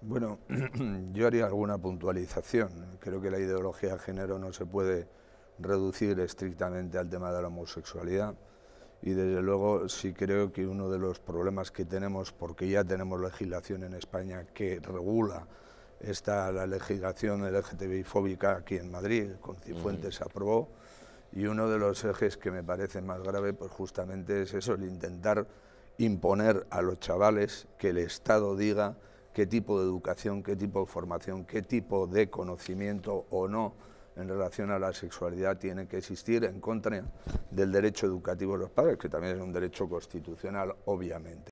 Bueno, yo haría alguna puntualización. Creo que la ideología de género no se puede reducir estrictamente al tema de la homosexualidad y desde luego sí creo que uno de los problemas que tenemos, porque ya tenemos legislación en España que regula esta la legislación LGTBI fóbica aquí en Madrid, con Cifuentes aprobó, y uno de los ejes que me parece más grave pues justamente es eso, el intentar imponer a los chavales que el Estado diga qué tipo de educación, qué tipo de formación, qué tipo de conocimiento o no en relación a la sexualidad tiene que existir en contra del derecho educativo de los padres, que también es un derecho constitucional, obviamente.